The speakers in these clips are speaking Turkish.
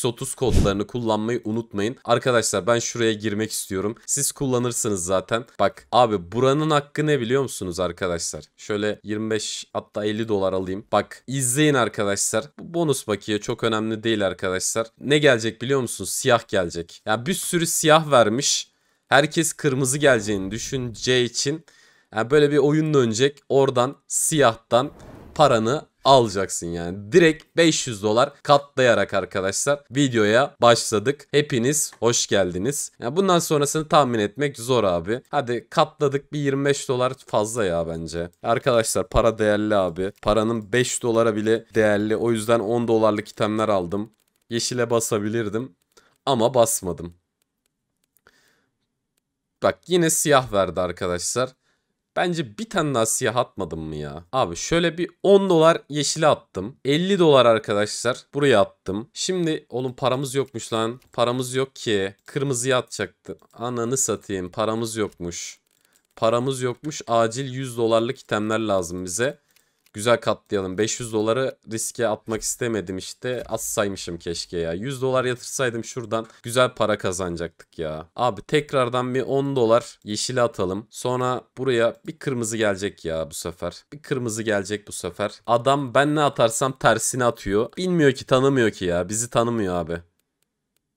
eksi 30 kodlarını kullanmayı unutmayın. Arkadaşlar ben şuraya girmek istiyorum. Siz kullanırsınız zaten. Bak abi buranın hakkı ne biliyor musunuz arkadaşlar? Şöyle 25 hatta 50 dolar alayım. Bak izleyin arkadaşlar. Bu bonus bakiye çok önemli değil arkadaşlar. Ne gelecek biliyor musunuz? Siyah gelecek. Ya yani bir sürü siyah vermiş. Herkes kırmızı geleceğini düşüneceği için yani böyle bir oyun dönecek. Oradan siyahtan paranı alacaksın yani. Direkt 500 dolar katlayarak arkadaşlar videoya başladık. Hepiniz hoş geldiniz. Yani bundan sonrasını tahmin etmek zor abi. Hadi katladık bir 25 dolar fazla ya bence. Arkadaşlar para değerli abi. Paranın 5 dolara bile değerli. O yüzden 10 dolarlık itemler aldım. Yeşile basabilirdim ama basmadım. Bak yine siyah verdi arkadaşlar. Bence bir tane daha siyah atmadım mı ya? Abi şöyle bir 10 dolar yeşili attım. 50 dolar arkadaşlar buraya attım. Şimdi oğlum paramız yokmuş lan. Paramız yok ki. Kırmızıya atacaktı. Ananı satayım paramız yokmuş. Paramız yokmuş. Acil 100 dolarlık itemler lazım bize. Güzel katlayalım. 500 doları riske atmak istemedim işte. Az saymışım keşke ya. 100 dolar yatırsaydım şuradan güzel para kazanacaktık ya. Abi tekrardan bir 10 dolar yeşil atalım. Sonra buraya bir kırmızı gelecek ya bu sefer. Bir kırmızı gelecek bu sefer. Adam ben ne atarsam tersini atıyor. Bilmiyor ki tanımıyor ki ya. Bizi tanımıyor abi.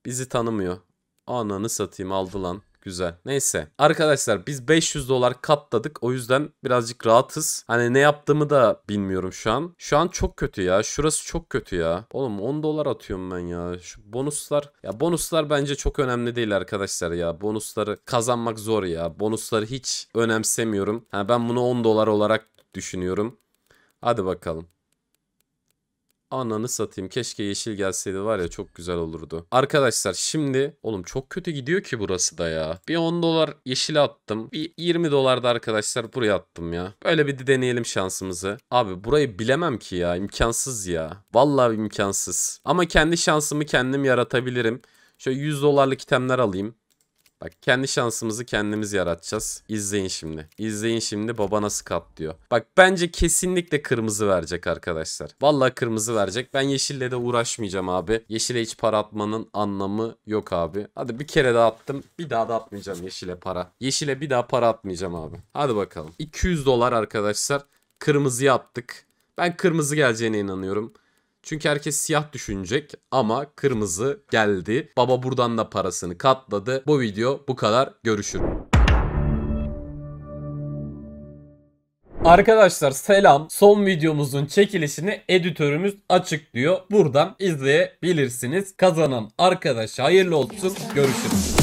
Bizi tanımıyor. Ananı satayım aldı lan. Güzel. Neyse. Arkadaşlar biz 500 dolar katladık. O yüzden birazcık rahatız. Hani ne yaptığımı da bilmiyorum şu an. Şu an çok kötü ya. Şurası çok kötü ya. Oğlum 10 dolar atıyorum ben ya. Şu bonuslar. Ya bonuslar bence çok önemli değil arkadaşlar ya. Bonusları kazanmak zor ya. Bonusları hiç önemsemiyorum. Ha, ben bunu 10 dolar olarak düşünüyorum. Hadi bakalım. Ananı satayım. Keşke yeşil gelseydi var ya çok güzel olurdu. Arkadaşlar şimdi oğlum çok kötü gidiyor ki burası da ya. Bir 10 dolar yeşil attım. Bir 20 dolar da arkadaşlar buraya attım ya. Böyle bir de deneyelim şansımızı. Abi burayı bilemem ki ya. imkansız ya. Vallahi imkansız. Ama kendi şansımı kendim yaratabilirim. Şöyle 100 dolarlık itemler alayım. Bak kendi şansımızı kendimiz yaratacağız. İzleyin şimdi. İzleyin şimdi baba nasıl diyor Bak bence kesinlikle kırmızı verecek arkadaşlar. Valla kırmızı verecek. Ben yeşille de uğraşmayacağım abi. Yeşile hiç para atmanın anlamı yok abi. Hadi bir kere de attım. Bir daha da atmayacağım yeşile para. Yeşile bir daha para atmayacağım abi. Hadi bakalım. 200 dolar arkadaşlar. kırmızı yaptık Ben kırmızı geleceğine inanıyorum. Çünkü herkes siyah düşünecek ama kırmızı geldi. Baba buradan da parasını katladı. Bu video bu kadar. Görüşürüz. Arkadaşlar selam. Son videomuzun çekilişini editörümüz açıklıyor. Buradan izleyebilirsiniz. Kazanan arkadaş hayırlı olsun. Görüşürüz.